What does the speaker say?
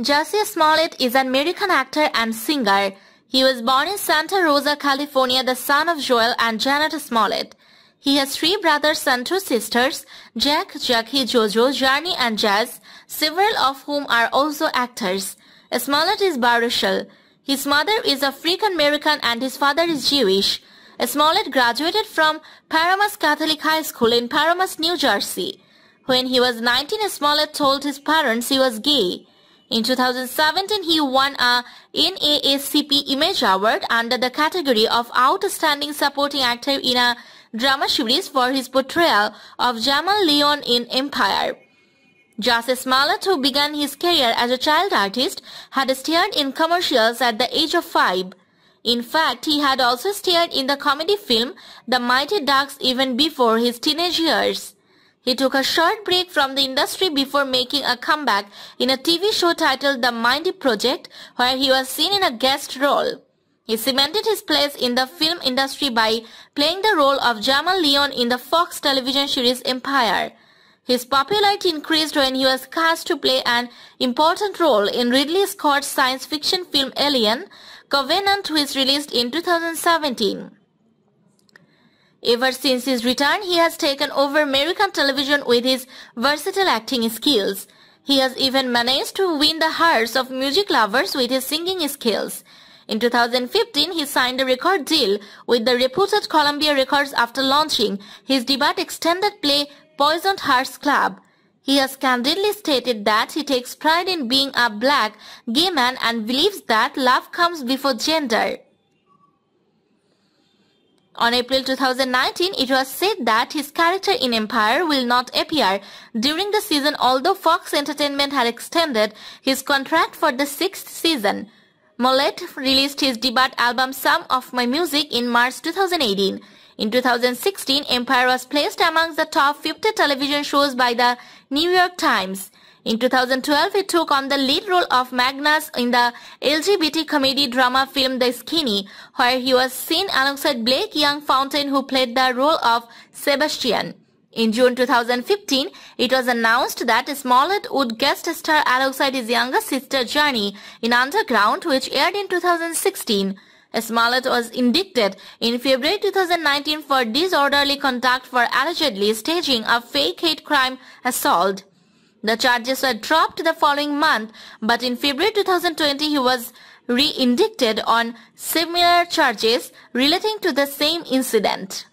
Jesse Smollett is an American actor and singer. He was born in Santa Rosa, California, the son of Joel and Janet Smollett. He has three brothers and two sisters, Jack, Jackie, Jojo, Journey and Jazz, several of whom are also actors. Smollett is biracial. His mother is African American and his father is Jewish. Smollett graduated from Paramus Catholic High School in Paramus, New Jersey. When he was 19, Smollett told his parents he was gay. In 2017, he won a NAACP Image Award under the category of Outstanding Supporting Actor in a Drama Series for his portrayal of Jamal Leon in Empire. Justice Smollett, who began his career as a child artist, had starred in commercials at the age of five. In fact, he had also starred in the comedy film The Mighty Ducks even before his teenage years. He took a short break from the industry before making a comeback in a TV show titled The Mindy Project, where he was seen in a guest role. He cemented his place in the film industry by playing the role of Jamal Leon in the Fox television series Empire. His popularity increased when he was cast to play an important role in Ridley Scott's science fiction film Alien, Covenant which released in 2017. Ever since his return, he has taken over American television with his versatile acting skills. He has even managed to win the hearts of music lovers with his singing skills. In 2015, he signed a record deal with the reputed Columbia Records after launching his debut extended play Poisoned Hearts Club. He has candidly stated that he takes pride in being a black gay man and believes that love comes before gender. On April 2019, it was said that his character in Empire will not appear during the season although Fox Entertainment had extended his contract for the sixth season. Mollet released his debut album Some of My Music in March 2018. In 2016, Empire was placed among the top 50 television shows by the New York Times. In 2012, he took on the lead role of Magnus in the LGBT comedy drama film The Skinny, where he was seen alongside Blake Young Fountain who played the role of Sebastian. In June 2015, it was announced that Smollett would guest star alongside his younger sister Journey in Underground, which aired in 2016. Smollett was indicted in February 2019 for disorderly conduct for allegedly staging a fake hate crime assault. The charges were dropped the following month, but in February 2020 he was re-indicted on similar charges relating to the same incident.